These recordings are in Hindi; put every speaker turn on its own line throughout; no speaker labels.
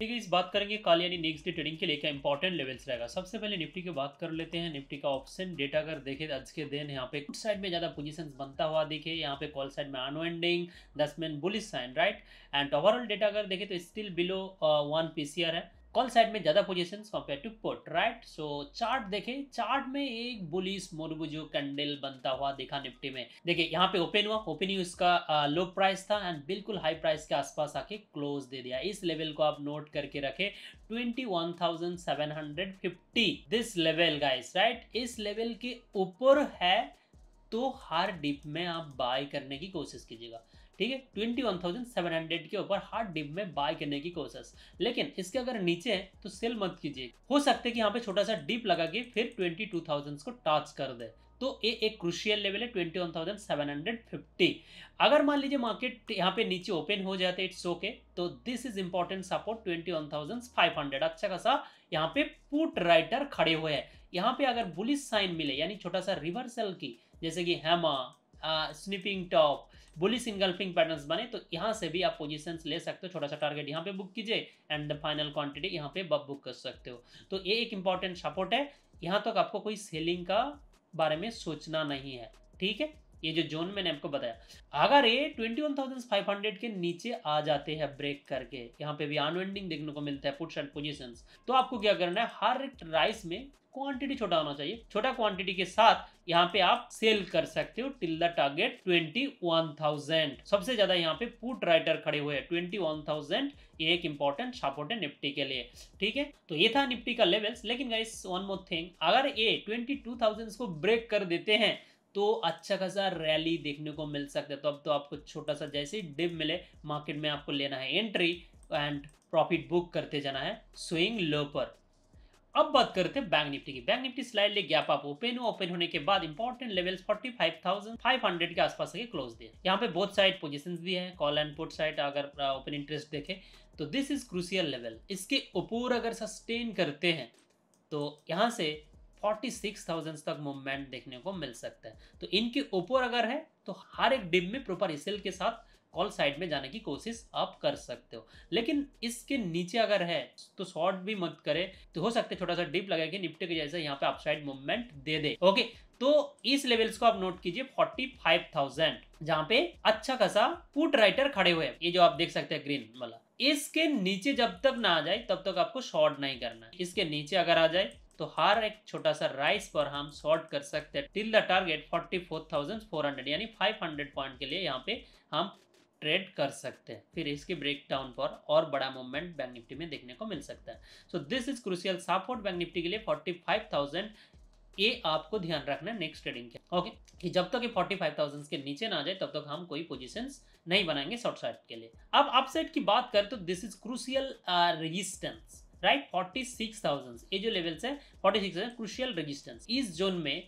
ठीक है इस बात करेंगे कल यानी नेक्स्ट डे ट्रेडिंग के लिए क्या इंपॉर्टेंट लेवल्स रहेगा सबसे पहले निफ्टी की बात कर लेते हैं निफ्टी का ऑप्शन डेटा अगर देखें आज के दिन यहाँ पे गुड साइड में ज़्यादा पोजीशंस बनता हुआ दिखे यहाँ पे कॉल साइड में अनवेंडिंग दस man bullish sign right and overall data अगर देखें तो स्टिल बिलो वन पी है कॉल साइड में ज़्यादा position compare to put right so chart देखें चार्ट में एक बुलिस मोरबुजो कैंडल बनता हुआ देखा निफ्टी में देखिए यहाँ पे ओपन हुआ ओपन ही उसका लो प्राइस था एंड बिल्कुल हाई प्राइस के आसपास आके क्लोज दे दिया इस लेवल को आप नोट करके रखे twenty this level guys right इस लेवल के ऊपर है तो हर डिप में आप बाय करने की कोशिश कीजिएगा ठीक है twenty one thousand seven hundred के ऊपर हार्ड डिप में बाय करने की कोशिश लेकिन इसके अगर नीचे है तो सेल मत कीजिए हो सकता है कि यहाँ पे छोटा सा डिप लगा के फिर ट्वेंटी टू थाउजेंड को टच कर दे तो ये एक क्रुशियल लेवल है twenty one thousand seven hundred fifty अगर मान लीजिए मार्केट यहाँ पे नीचे ओपन हो जाते इट्स ओके तो this is important support twenty one thousand five hundred अच्छा खासा यहाँ पे पुट राइटर खड़े हुए हैं यहाँ पे अगर बुलिस साइन मिले यानी छोटा सा रिवर्सल की जैसे कि hammer sniping top bullish engulfing pattern बने तो यहाँ से भी आप पोजीशंस ले सकते हो छोटा सा टारगेट यहाँ पे बुक कीजिए एंड द फाइनल क्वांटिटी यहाँ पे बब बुक कर सकते हो तो ये एक इंपॉर्टेंट सपोर्ट है यहाँ तक तो आपको कोई सेलिंग का बारे में सोचना नहीं है ठीक है ये जो जोन मैंने आपको बताया अगर ये 21,500 के नीचे आ जाते हैं ब्रेक करके यहाँ पे भी अनवेंडिंग देखने को मिलता है पुट्स एंड पोजिशंस तो आपको क्या करना है हर एक राइस में क्वांटिटी छोटा होना चाहिए छोटा क्वांटिटी के साथ यहाँ पे आप सेल कर सकते हो टिल द टारगेट 21,000 सबसे ज्यादा यहाँ पे पुट राइटर खड़े हुए हैं 21,000 ये एक इंपॉर्टेंट सपोर्ट है निफ्टी के लिए ठीक है तो ये था निफ्टी का लेवल्स लेकिन वन मोर थिंग अगर ये 22,000 को ब्रेक कर देते हैं तो अच्छा खासा रैली देखने को मिल सकता है तो अब तो आपको छोटा सा जैसे डिप मिले मार्केट में आपको लेना है एंट्री एंड प्रॉफिट बुक करते जाना है स्विंग लो पर अब बात करते हैं बैंक निफ्टी की बैंक निफ्टी स्लाइडली गैप आप ओपन हुआ ओपन होने के बाद इंपॉर्टेंट लेवल्स 45,500 के आसपास के क्लोज दिए यहाँ पे बहुत साइड पोजीशंस भी हैं कॉल एंड पुट साइड अगर ओपन इंटरेस्ट देखें तो दिस इज क्रूसियल लेवल इसके ऊपर अगर सस्टेन करते हैं तो यहाँ से फोर्टी सिक्स थाउजेंड तक मूवमेंट देखने को मिल सकता है तो इनके ऊपर अगर है तो हर एक डिम में प्रॉपर हिसेल के साथ कॉल साइड में जाने की कोशिश आप कर सकते हो लेकिन इसके नीचे अगर है तो शॉर्ट भी मत करे तो हो सकता है छोटा सा डिप लगा कि निपटे के जैसे यहाँ पे अपसाइड मूवमेंट दे दे ओके तो इस लेवल्स को आप नोट कीजिए 45,000 जहाँ पे अच्छा खासा पुट राइटर खड़े हुए हैं ये जो आप देख सकते हैं ग्रीन वाला इसके नीचे जब तक ना आ जाए तब तक आपको शॉर्ट नहीं करना इसके नीचे अगर आ जाए तो हर एक छोटा सा राइस पर हम शॉर्ट कर सकते हैं टिल द टारगेट 44,400 यानी 500 पॉइंट के लिए यहाँ पे हम ट्रेड कर सकते हैं फिर इसके ब्रेकडाउन पर और बड़ा मूवमेंट बैंक निफ्टी में देखने को मिल सकता है so this is crucial support bank Nifty के लिए 45,000 ये आपको ध्यान रखना है नेक्स्ट ट्रेडिंग के ओके कि जब तक ये 45,000 के नीचे ना जाए तब तक हम कोई पोजीशंस नहीं बनाएंगे शॉर्ट साइड के लिए अब अपसाइड की बात करें तो this is crucial resistance right forty six thousand ये जो लेवल्स है फोर्टी सिक्स क्रुशियल रेजिस्टेंस इस जोन में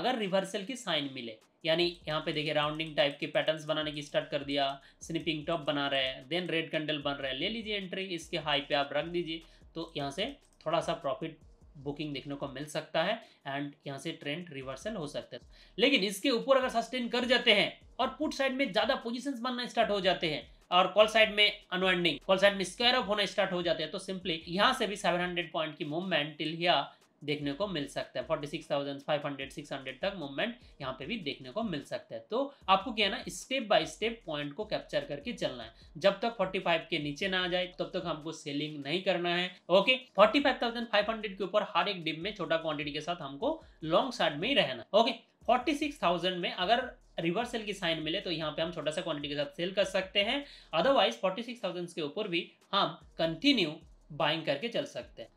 अगर रिवर्सल की साइन मिले यानी यहाँ पे देखिए राउंडिंग टाइप के पैटर्न्स बनाने की स्टार्ट कर दिया स्निपिंग टॉप बना रहे हैं देन रेड कैंडल बन रहा है ले लीजिए एंट्री इसके हाई पे आप रख दीजिए तो यहाँ से थोड़ा सा प्रॉफिट बुकिंग देखने को मिल सकता है एंड यहाँ से ट्रेंड रिवर्सल हो सकता है लेकिन इसके ऊपर अगर सस्टेन कर जाते हैं और पुट साइड में ज़्यादा पोजिशन बनना स्टार्ट हो जाते हैं और कॉल साइड में अनवाइंडिंग कॉल साइड में स्क्वायर ऑफ होना स्टार्ट हो जाते हैं तो सिंपली यहाँ से भी 700 पॉइंट की मूवमेंट टिल यहाँ देखने को मिल सकता है forty six thousand five hundred six hundred तक मूवमेंट यहाँ पे भी देखने को मिल सकता है तो आपको क्या ना स्टेप बाय स्टेप पॉइंट को कैप्चर करके चलना है जब तक फोर्टी फाइव के नीचे ना आ जाए तब तक हमको सेलिंग नहीं करना है okay forty five thousand five hundred के ऊपर हर एक डिप में छोटा क्वांटिटी के साथ हमको लॉन्ग साइड में ही रहना ओके फोर्टी सिक्स थाउजेंड में अगर रिवर्स सेल की साइन मिले तो यहाँ पे हम छोटा सा क्वांटिटी के साथ सेल कर सकते हैं अदरवाइज 46,000 के ऊपर भी हम कंटिन्यू बाइंग करके चल सकते हैं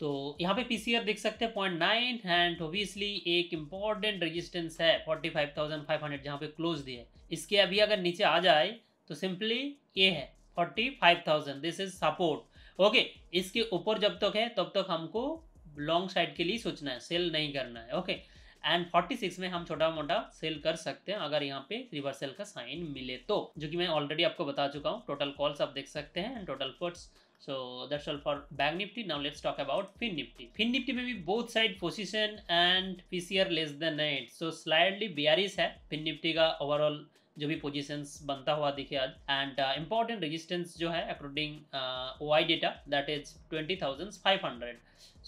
तो यहाँ पे पी देख सकते हैं पॉइंट नाइन एंड ओबियसली एक इम्पॉर्टेंट रजिस्टेंस है forty five thousand five hundred जहाँ पे क्लोज दिए इसके अभी अगर नीचे आ जाए तो सिंपली ये है forty five thousand this is support okay इसके ऊपर जब तक है तब तक हमको लॉन्ग साइड के लिए सोचना है सेल नहीं करना है ओके okay? एंड 46 में हम छोटा मोटा सेल कर सकते हैं अगर यहाँ पे रिवर्सल का साइन मिले तो जो कि मैं ऑलरेडी आपको बता चुका हूँ टोटल कॉल्स आप देख सकते हैं and total puts so that's all for bank Nifty now let's talk about fin Nifty fin Nifty में भी both side position and PCR less than nine so slightly bearish है फिन निफ्टी का ओवरऑल जो भी पोजिशन बनता हुआ दिखे आज एंड इंपॉर्टेंट रजिस्टेंस जो है according O I data that is twenty thousand five hundred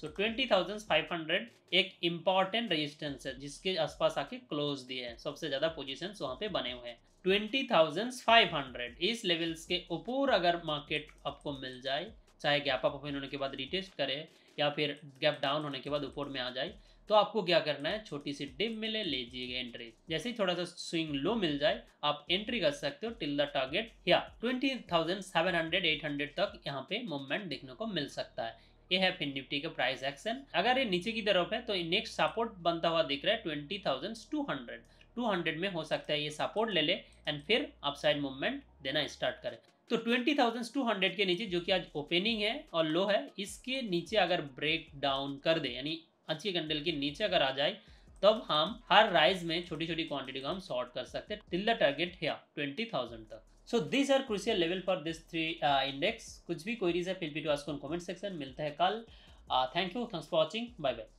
so twenty thousand five hundred एक इम्पॉर्टेंट रजिस्टेंस है जिसके आसपास आके क्लोज दिए हैं सबसे ज़्यादा पोजिशन वहाँ पे बने हुए हैं ट्वेंटी थाउजेंड फाइव हंड्रेड इस लेवल्स के ऊपर अगर मार्केट आपको मिल जाए चाहे गैप अप होने के बाद रिटेस्ट करे या फिर गैप डाउन होने के बाद ऊपर में आ जाए तो आपको क्या करना है छोटी सी डिप मिले लीजिएगा एंट्री जैसे ही थोड़ा सा स्विंग लो मिल जाए आप एंट्री कर सकते हो टिल द टारगेट या twenty thousand seven hundred eight hundred तक यहाँ पे मूवमेंट देखने को मिल सकता है ये है फिन निफ्टी का प्राइस एक्शन अगर ये नीचे की तरफ है तो नेक्स्ट सपोर्ट बनता हुआ दिख रहा है twenty thousand two hundred two hundred में हो सकता है ये सपोर्ट ले ले एंड फिर अपसाइड मूवमेंट देना स्टार्ट करें तो ट्वेंटी थाउजेंड टू हंड्रेड के नीचे जो कि आज ओपनिंग है और लो है इसके नीचे अगर ब्रेक डाउन कर दे यानी अच्छी कैंडल के नीचे अगर आ जाए तब हम हर राइज में छोटी छोटी क्वांटिटी को हम शॉर्ट कर सकते हैं टिल द टारगेट है ट्वेंटी थाउजेंड तक so this are crucial level for this three index कुछ भी क्वेरीज है feel free to ask comment section मिलता है कल thank you thanks for watching bye bye